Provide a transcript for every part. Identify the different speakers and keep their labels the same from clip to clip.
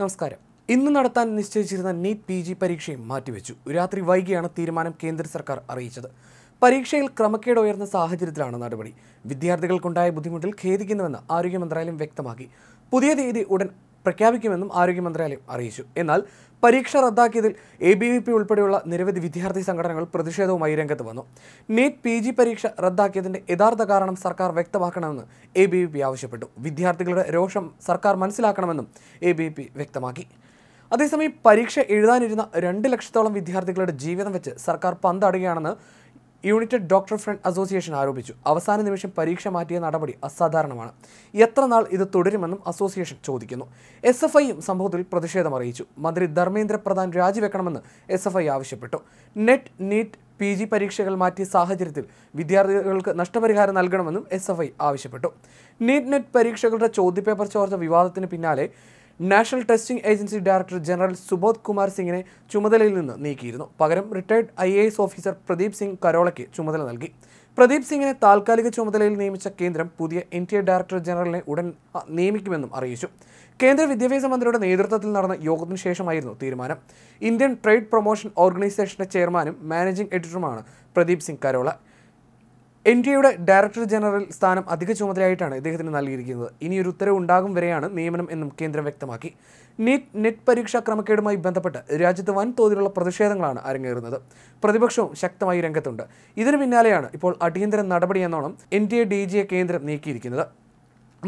Speaker 1: നമസ്കാരം ഇന്ന് നടത്താൻ നിശ്ചയിച്ചിരുന്ന നീറ്റ് പി ജി പരീക്ഷയും മാറ്റിവെച്ചു രാത്രി വൈകിയാണ് തീരുമാനം കേന്ദ്ര സർക്കാർ അറിയിച്ചത് പരീക്ഷയിൽ ക്രമക്കേട് ഉയർന്ന സാഹചര്യത്തിലാണ് നടപടി വിദ്യാർത്ഥികൾക്കുണ്ടായ ബുദ്ധിമുട്ടിൽ ഖേദിക്കുന്നുവെന്ന് ആരോഗ്യ മന്ത്രാലയം വ്യക്തമാക്കി പുതിയ തീയതി ഉടൻ പ്രഖ്യാപിക്കുമെന്നും ആരോഗ്യ മന്ത്രാലയം അറിയിച്ചു എന്നാൽ പരീക്ഷ റദ്ദാക്കിയതിൽ എ ബി വി പി ഉൾപ്പെടെയുള്ള നിരവധി വിദ്യാർത്ഥി സംഘടനകൾ പ്രതിഷേധവുമായി രംഗത്ത് വന്നു നീറ്റ് പി ജി പരീക്ഷ റദ്ദാക്കിയതിന്റെ യഥാർത്ഥ കാരണം സർക്കാർ വ്യക്തമാക്കണമെന്ന് എ ബി വി പി ആവശ്യപ്പെട്ടു വിദ്യാർത്ഥികളുടെ രോഷം സർക്കാർ മനസ്സിലാക്കണമെന്നും എ ബി വി പി വ്യക്തമാക്കി അതേസമയം പരീക്ഷ എഴുതാനിരുന്ന രണ്ട് ലക്ഷത്തോളം വിദ്യാർത്ഥികളുടെ ജീവിതം വെച്ച് സർക്കാർ പന്തടുകയാണെന്ന് യൂണിറ്റഡ് ഡോക്ടർ ഫ്രണ്ട് അസോസിയേഷൻ ആരോപിച്ചു അവസാന നിമിഷം പരീക്ഷ മാറ്റിയ നടപടി അസാധാരണമാണ് എത്ര നാൾ ഇത് തുടരുമെന്നും അസോസിയേഷൻ ചോദിക്കുന്നു എസ് എഫ് ഐയും സംഭവത്തിൽ പ്രതിഷേധം അറിയിച്ചു മന്ത്രി ധർമ്മേന്ദ്ര പ്രധാൻ രാജിവെക്കണമെന്ന് എസ് എഫ് ഐ ആവശ്യപ്പെട്ടു നെറ്റ് നീറ്റ് പി ജി പരീക്ഷകൾ മാറ്റിയ സാഹചര്യത്തിൽ വിദ്യാർത്ഥികൾക്ക് നഷ്ടപരിഹാരം നൽകണമെന്നും എസ് എഫ് ഐ ആവശ്യപ്പെട്ടു നീറ്റ് നെറ്റ് പരീക്ഷകളുടെ ചോദ്യപേപ്പർ ചോർച്ച വിവാദത്തിന് പിന്നാലെ National Testing Agency director general Subodh Kumar സിംഗിനെ ചുമതലയിൽ നിന്ന് നീക്കിയിരുന്നു പകരം retired I officer Pradeep Singh കരോളയ്ക്ക് ചുമതല നൽകി പ്രദീപ് സിംഗിനെ താൽക്കാലിക ചുമതലയിൽ നിയമിച്ച കേന്ദ്രം പുതിയ എൻ ടി എ ഡയറക്ടർ ജനറലിനെ ഉടൻ നിയമിക്കുമെന്നും അറിയിച്ചു കേന്ദ്ര വിദ്യാഭ്യാസ മന്ത്രിയുടെ നേതൃത്വത്തിൽ നടന്ന യോഗത്തിന് ശേഷമായിരുന്നു തീരുമാനം ഇന്ത്യൻ ട്രേഡ് പ്രൊമോഷൻ ഓർഗനൈസേഷന്റെ ചെയർമാനും മാനേജിംഗ് എഡിറ്ററുമാണ് പ്രദീപ് സിംഗ് കരോള എൻ ടി എയുടെ ഡയറക്ടർ ജനറൽ സ്ഥാനം അധിക ചുമതലയായിട്ടാണ് ഇദ്ദേഹത്തിന് നൽകിയിരിക്കുന്നത് ഇനി ഒരു ഉത്തരവ് ഉണ്ടാകും വരെയാണ് നിയമനം എന്നും കേന്ദ്രം വ്യക്തമാക്കി നീറ്റ് നെറ്റ് പരീക്ഷാ ക്രമക്കേടുമായി ബന്ധപ്പെട്ട് രാജ്യത്ത് വൻതോതിലുള്ള പ്രതിഷേധങ്ങളാണ് അരങ്ങേറുന്നത് പ്രതിപക്ഷവും ശക്തമായി രംഗത്തുണ്ട് ഇതിനു പിന്നാലെയാണ് ഇപ്പോൾ അടിയന്തര നടപടിയെന്നോണം N D A D A കേന്ദ്രം നീക്കിയിരിക്കുന്നത്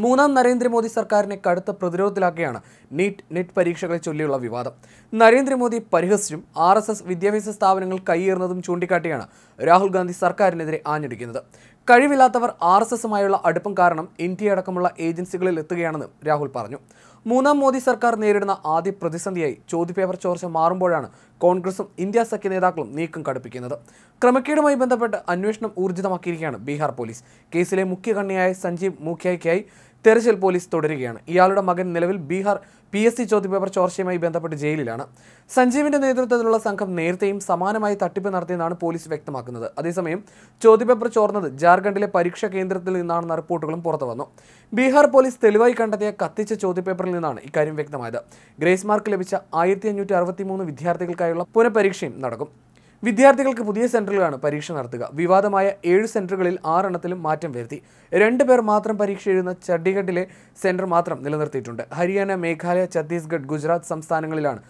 Speaker 1: മൂന്നാം നരേന്ദ്രമോദി സർക്കാരിനെ കടുത്ത പ്രതിരോധത്തിലാക്കിയാണ് നീറ്റ് നെറ്റ് പരീക്ഷകളെ ചൊല്ലിയുള്ള വിവാദം നരേന്ദ്രമോദി പരിഹസിച്ചും ആർ എസ് എസ് വിദ്യാഭ്യാസ സ്ഥാപനങ്ങൾ കൈയേറുന്നതും ചൂണ്ടിക്കാട്ടിയാണ് രാഹുൽ ഗാന്ധി സർക്കാരിനെതിരെ ആഞ്ഞടിക്കുന്നത് കഴിവില്ലാത്തവർ ആർ എസ് എസുമായുള്ള അടുപ്പം കാരണം അടക്കമുള്ള ഏജൻസികളിൽ എത്തുകയാണെന്ന് രാഹുൽ പറഞ്ഞു മൂന്നാം മോദി സർക്കാർ നേരിടുന്ന ആദ്യ പ്രതിസന്ധിയായി ചോദ്യപേപ്പർ ചോർച്ച മാറുമ്പോഴാണ് കോൺഗ്രസും ഇന്ത്യ സഖ്യ നേതാക്കളും നീക്കം കടുപ്പിക്കുന്നത് ക്രമക്കേടുമായി ബന്ധപ്പെട്ട് അന്വേഷണം ഊർജിതമാക്കിയിരിക്കുകയാണ് ബീഹാർ പോലീസ് കേസിലെ മുഖ്യകണ്ണിയായ സഞ്ജീവ് മുഖ്യയ്ക്കായി തെരച്ചിൽ പോലീസ് തുടരുകയാണ് ഇയാളുടെ മകൻ നിലവിൽ ബീഹാർ പി എസ് സി ചോദ്യപേപ്പർ ചോർച്ചയുമായി ബന്ധപ്പെട്ട് ജയിലിലാണ് സഞ്ജീവിന്റെ നേതൃത്വത്തിലുള്ള സംഘം നേരത്തെയും സമാനമായി തട്ടിപ്പ് നടത്തിയെന്നാണ് പോലീസ് വ്യക്തമാക്കുന്നത് അതേസമയം ചോദ്യപേപ്പർ ചോർന്നത് ജാർഖണ്ഡിലെ പരീക്ഷാ കേന്ദ്രത്തിൽ നിന്നാണെന്ന റിപ്പോർട്ടുകളും പുറത്തുവന്നു ബീഹാർ പോലീസ് തെളിവായി കണ്ടെത്തിയ കത്തിച്ച ചോദ്യപേപ്പറിൽ നിന്നാണ് ഇക്കാര്യം വ്യക്തമായത് ഗ്രേസ് മാർക്ക് ലഭിച്ച ആയിരത്തി വിദ്യാർത്ഥികൾക്കായുള്ള പുനഃപരീക്ഷയും നടക്കും വിദ്യാർത്ഥികൾക്ക് പുതിയ സെന്ററുകളാണ് പരീക്ഷ നടത്തുക വിവാദമായ ഏഴ് സെന്ററുകളിൽ ആറെണ്ണത്തിലും മാറ്റം വരുത്തി രണ്ട് പേർ മാത്രം പരീക്ഷ എഴുതുന്ന ചണ്ഡീഗഡിലെ സെന്റർ മാത്രം നിലനിർത്തിയിട്ടുണ്ട് ഹരിയാന മേഘാലയ ഛത്തീസ്ഗഡ് ഗുജറാത്ത് സംസ്ഥാനങ്ങളിലാണ്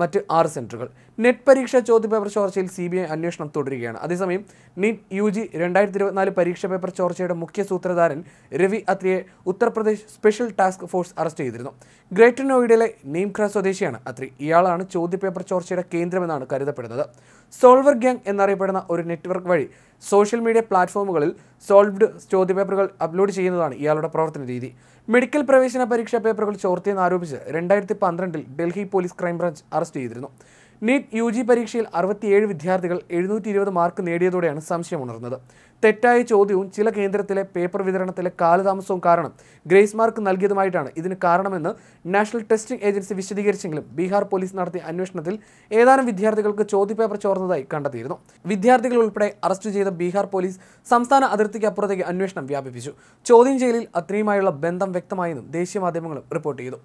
Speaker 1: മറ്റ് ആറ് സെൻറ്ററുകൾ നെറ്റ് പരീക്ഷ ചോദ്യപേപ്പർ ചോർച്ചയിൽ സി ബി ഐ അന്വേഷണം തുടരുകയാണ് അതേസമയം നീറ്റ് യു ജി രണ്ടായിരത്തി ഇരുപത്തിനാല് പരീക്ഷാ പേപ്പർ ചോർച്ചയുടെ മുഖ്യ സൂത്രധാരൻ രവി അത്രിയെ Uttar Pradesh special task force arrest ചെയ്തിരുന്നു ഗ്രേറ്റർ നോയിഡയിലെ നീംഖ്ര സ്വദേശിയാണ് അത്രി ഇയാളാണ് ചോദ്യപേപ്പർ ചോർച്ചയുടെ കേന്ദ്രമെന്നാണ് കരുതപ്പെടുന്നത് സോൾവർ ഗ്യാങ് എന്നറിയപ്പെടുന്ന ഒരു നെറ്റ്വർക്ക് വഴി സോഷ്യൽ മീഡിയ പ്ലാറ്റ്ഫോമുകളിൽ സോൾവ്ഡ് ചോദ്യപേപ്പറുകൾ അപ്ലോഡ് ചെയ്യുന്നതാണ് ഇയാളുടെ പ്രവർത്തന രീതി മെഡിക്കൽ പ്രവേശന പരീക്ഷാ പേപ്പറുകൾ ചോർത്തിയെന്ന് ആരോപിച്ച് രണ്ടായിരത്തി പന്ത്രണ്ടിൽ ഡൽഹി പോലീസ് ക്രൈംബ്രാഞ്ച് അറസ്റ്റ് ചെയ്തിരുന്നു നീറ്റ് യു ജി പരീക്ഷയിൽ അറുപത്തിയേഴ് വിദ്യാർത്ഥികൾ എഴുന്നൂറ്റി ഇരുപത് മാർക്ക് നേടിയതോടെയാണ് സംശയം ഉണർന്നത് തെറ്റായ ചോദ്യവും ചില കേന്ദ്രത്തിലെ പേപ്പർ വിതരണത്തിലെ കാലതാമസവും കാരണം ഗ്രേസ് മാർക്ക് നൽകിയതുമായിട്ടാണ് ഇതിന് കാരണമെന്ന് നാഷണൽ ടെസ്റ്റിംഗ് ഏജൻസി വിശദീകരിച്ചെങ്കിലും ബീഹാർ പോലീസ് നടത്തിയ അന്വേഷണത്തിൽ ഏതാനും വിദ്യാർത്ഥികൾക്ക് ചോദ്യപേപ്പർ ചോർന്നതായി കണ്ടെത്തിയിരുന്നു വിദ്യാർത്ഥികൾ ഉൾപ്പെടെ അറസ്റ്റ് ചെയ്ത ബീഹാർ പോലീസ് സംസ്ഥാന അതിർത്തിക്ക് അപ്പുറത്തേക്ക് അന്വേഷണം വ്യാപിപ്പിച്ചു ചോദ്യം ചെയ്യലിൽ അത്രയുമായുള്ള ബന്ധം വ്യക്തമായെന്നും ദേശീയ മാധ്യമങ്ങളും റിപ്പോർട്ട് ചെയ്തു